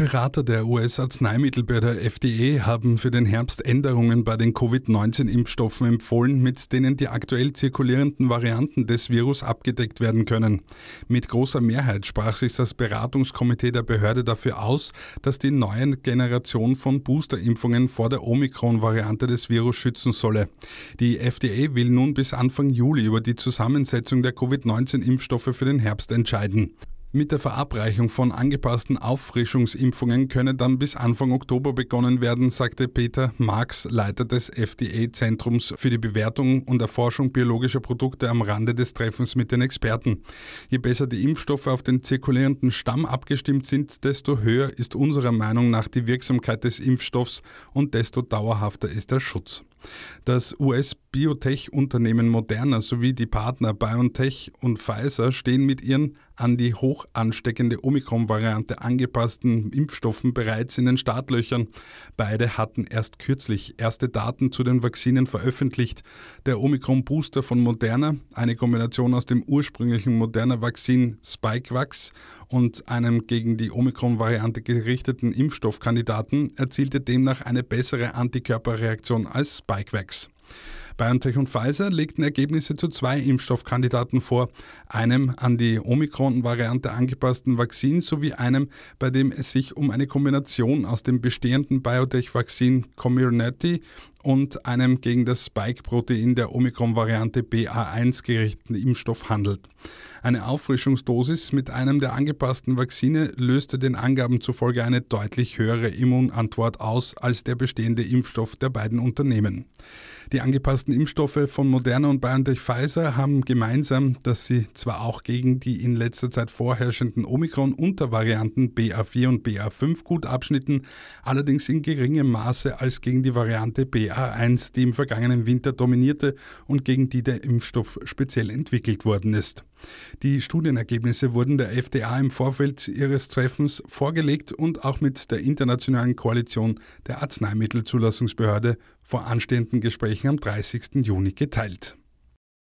Berater der US-Arzneimittelbehörde FDA haben für den Herbst Änderungen bei den Covid-19-Impfstoffen empfohlen, mit denen die aktuell zirkulierenden Varianten des Virus abgedeckt werden können. Mit großer Mehrheit sprach sich das Beratungskomitee der Behörde dafür aus, dass die neue Generation von Boosterimpfungen vor der Omikron-Variante des Virus schützen solle. Die FDA will nun bis Anfang Juli über die Zusammensetzung der Covid-19-Impfstoffe für den Herbst entscheiden. Mit der Verabreichung von angepassten Auffrischungsimpfungen könne dann bis Anfang Oktober begonnen werden, sagte Peter Marx, Leiter des FDA-Zentrums für die Bewertung und Erforschung biologischer Produkte am Rande des Treffens mit den Experten. Je besser die Impfstoffe auf den zirkulierenden Stamm abgestimmt sind, desto höher ist unserer Meinung nach die Wirksamkeit des Impfstoffs und desto dauerhafter ist der Schutz. Das US-Biotech-Unternehmen Moderna sowie die Partner BioNTech und Pfizer stehen mit ihren an die hoch ansteckende Omikron-Variante angepassten Impfstoffen bereits in den Startlöchern. Beide hatten erst kürzlich erste Daten zu den Vakzinen veröffentlicht. Der Omikron-Booster von Moderna, eine Kombination aus dem ursprünglichen Moderna-Vakzin Spikevax und einem gegen die Omikron-Variante gerichteten Impfstoffkandidaten erzielte demnach eine bessere Antikörperreaktion als Spikevax. BioNTech und Pfizer legten Ergebnisse zu zwei Impfstoffkandidaten vor, einem an die Omikron-Variante angepassten Vakzin sowie einem, bei dem es sich um eine Kombination aus dem bestehenden BioTech-Vakzin Comirnaty und einem gegen das Spike-Protein der Omikron-Variante BA1 gerichteten Impfstoff handelt. Eine Auffrischungsdosis mit einem der angepassten Vakzine löste den Angaben zufolge eine deutlich höhere Immunantwort aus als der bestehende Impfstoff der beiden Unternehmen. Die angepassten ersten Impfstoffe von Moderna und BioNTech Pfizer haben gemeinsam, dass sie zwar auch gegen die in letzter Zeit vorherrschenden Omikron-Untervarianten BA4 und BA5 gut abschnitten, allerdings in geringem Maße als gegen die Variante BA1, die im vergangenen Winter dominierte und gegen die der Impfstoff speziell entwickelt worden ist. Die Studienergebnisse wurden der FDA im Vorfeld ihres Treffens vorgelegt und auch mit der Internationalen Koalition der Arzneimittelzulassungsbehörde vor anstehenden Gesprächen am 30. Juni geteilt.